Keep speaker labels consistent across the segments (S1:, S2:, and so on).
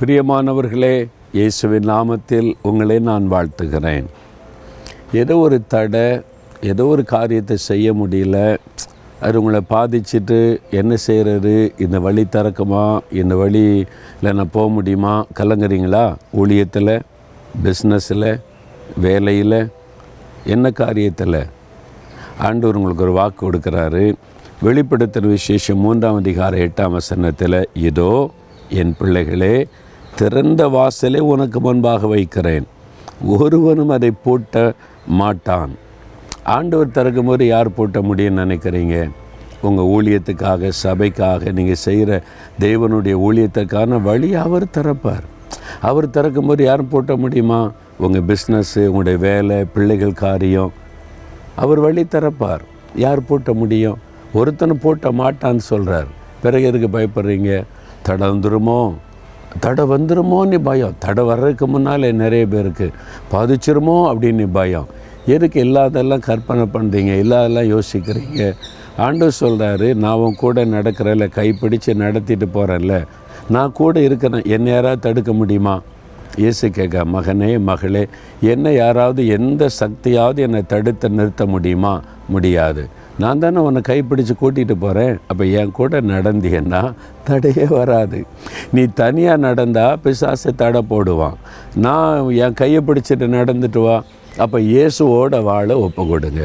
S1: பிரியமானவர்களே இயேசுவின் நாமத்தில் உங்களை நான் வாழ்த்துகிறேன் ஏதோ ஒரு தடை ஏதோ ஒரு காரியத்தை செய்ய முடியல அது உங்களை பாதிச்சுட்டு என்ன செய்கிறது இந்த வழி திறக்குமா இந்த வழியில் நான் போக முடியுமா கலங்குறீங்களா ஊழியத்தில் பிஸ்னஸில் வேலையில் என்ன காரியத்தில் ஆண்டு உங்களுக்கு ஒரு வாக்கு கொடுக்குறாரு வெளிப்படுத்துகிற விசேஷம் மூன்றாம் அதிகார எட்டாம் வசனத்தில் இதோ என் பிள்ளைகளே திறந்த வாசலை உனக்கு முன்பாக வைக்கிறேன் ஒருவனும் அதை பூட்ட மாட்டான் ஆண்டவர் போது யார் பூட்ட முடியும்னு நினைக்கிறீங்க உங்கள் ஊழியத்துக்காக சபைக்காக நீங்கள் செய்கிற தெய்வனுடைய ஊழியத்துக்கான வழி அவர் திறப்பார் அவர் திறக்கும்போது யாரும் போட்ட முடியுமா உங்கள் பிஸ்னஸ்ஸு உங்களுடைய வேலை பிள்ளைகள் காரியம் அவர் வழி திறப்பார் யார் போட்ட முடியும் ஒருத்தனை போட்ட மாட்டான்னு சொல்கிறார் பிறகு எதுக்கு பயப்படுறீங்க தடந்துருமோ தடை வந்துடுமோன்னு பயம் தடை வர்றதுக்கு முன்னால் நிறைய பேருக்கு பாதிச்சிருமோ அப்படின்னு பயம் எதுக்கு இல்லாதெல்லாம் கற்பனை பண்ணுறீங்க இல்லாதெல்லாம் யோசிக்கிறீங்க ஆண்டு சொல்கிறாரு நான் உன் கூட நடக்கிறேன்ல கைப்பிடிச்சு நடத்திட்டு போகிறேன்ல நான் கூட இருக்கிறேன் என்னை யாராவது தடுக்க முடியுமா இயேசு கேட்க மகனே மகளே என்னை யாராவது எந்த சக்தியாவது என்னை தடுத்து நிறுத்த முடியுமா முடியாது நான் தானே உன்னை கைப்பிடிச்சு கூட்டிகிட்டு போகிறேன் அப்போ என் கூட நடந்தியன்னா தடையே வராது நீ தனியாக நடந்தால் பிசாசை தடை போடுவான் நான் என் கையை பிடிச்சிட்டு நடந்துட்டு வா அப்போ இயேசுவோட வாழ ஒப்பு கொடுங்க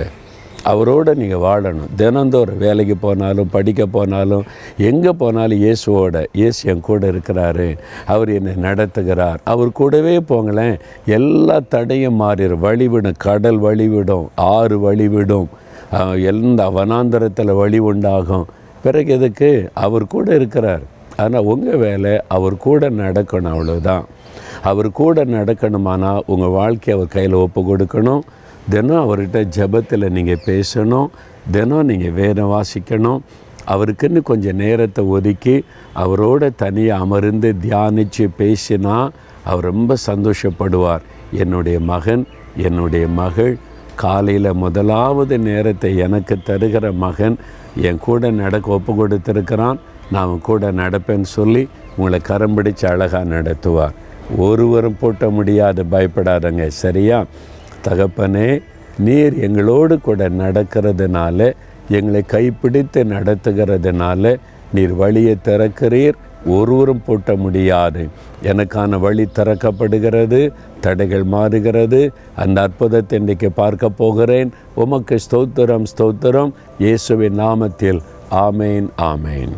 S1: அவரோடு நீங்கள் வாழணும் தினந்தோறும் வேலைக்கு போனாலும் படிக்க போனாலும் எங்கே போனாலும் இயேசுவோட இயேசு என் கூட இருக்கிறாரு அவர் என்னை நடத்துகிறார் அவர் கூடவே போங்களேன் எல்லா தடையும் மாறிடும் வழிவிடும் கடல் வழிவிடும் ஆறு வழிவிடும் எந்த வனாந்தரத்தில் வழி உண்டாகும் பிறகு எதுக்கு அவர் கூட இருக்கிறார் ஆனால் உங்கள் வேலை அவர் கூட நடக்கணும் அவ்வளோதான் அவர் கூட நடக்கணுமானால் உங்கள் வாழ்க்கையை அவர் கையில் ஒப்பு கொடுக்கணும் தினம் அவர்கிட்ட ஜபத்தில் நீங்கள் பேசணும் தினம் நீங்கள் வேதம் வாசிக்கணும் அவருக்குன்னு கொஞ்சம் நேரத்தை ஒதுக்கி அவரோட தனியாக அமர்ந்து தியானித்து பேசினா அவர் ரொம்ப சந்தோஷப்படுவார் என்னுடைய மகன் என்னுடைய மகள் காலையில் முதலாவது நேரத்தை எனக்கு தருகிற மகன் என் கூட நடக்க ஒப்பு கொடுத்துருக்கிறான் நான் கூட நடப்பேன்னு சொல்லி உங்களை கரம் பிடிச்சி அழகாக நடத்துவார் ஒருவரும் பூட்ட முடியாது பயப்படாதங்க சரியா தகப்பனே நீர் எங்களோடு கூட நடக்கிறதுனால எங்களை கைப்பிடித்து நடத்துகிறதுனால நீர் வழியை திறக்கிறீர் ஒருவரும் போட்ட முடியாது எனக்கான வழி திறக்கப்படுகிறது தடைகள் மாறுகிறது அந்த அற்புதத்தை இன்றைக்கு பார்க்க போகிறேன் உமக்கு ஸ்தோத்திரம் ஸ்தோத்திரம் இயேசுவின் நாமத்தில் ஆமேன் ஆமேன்